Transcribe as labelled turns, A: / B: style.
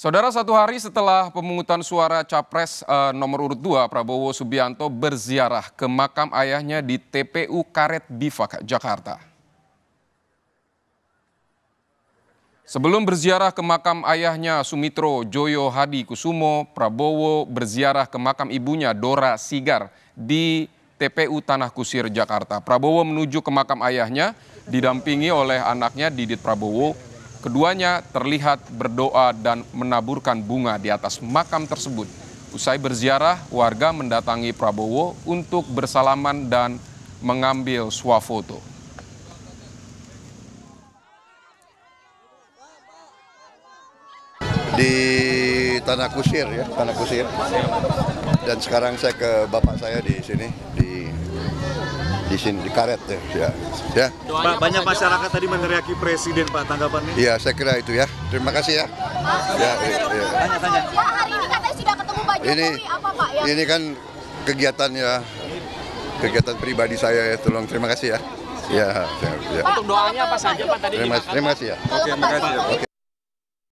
A: Saudara satu hari setelah pemungutan suara capres eh, nomor urut 2 Prabowo Subianto berziarah ke makam ayahnya di TPU Karet Bifak, Jakarta. Sebelum berziarah ke makam ayahnya Sumitro Joyo Hadi Kusumo, Prabowo berziarah ke makam ibunya Dora Sigar di TPU Tanah Kusir, Jakarta. Prabowo menuju ke makam ayahnya didampingi oleh anaknya Didit Prabowo Keduanya terlihat berdoa dan menaburkan bunga di atas makam tersebut. Usai berziarah, warga mendatangi Prabowo untuk bersalaman dan mengambil swafoto.
B: Di Tanah Kusir ya, Tanah Kusir. Dan sekarang saya ke bapak saya di sini di di sini di karet ya. ya. ya.
C: Pak, banyak masyarakat tadi meneriaki presiden Pak tanggapannya? Iya,
B: saya kira itu ya. Terima kasih ya. Ya, ya,
D: ya.
B: Tanya, tanya. Ya, hari ini
C: katanya sudah ketemu Pak Jokowi, ini, apa Pak ya? Ini kan
B: kegiatannya kegiatan pribadi saya ya. Tolong terima kasih ya.
D: Ya, ya. ya. Untuk doanya apa saja Pak tadi? Terima, terima kasih ya. Oke, terima kasih
B: ya.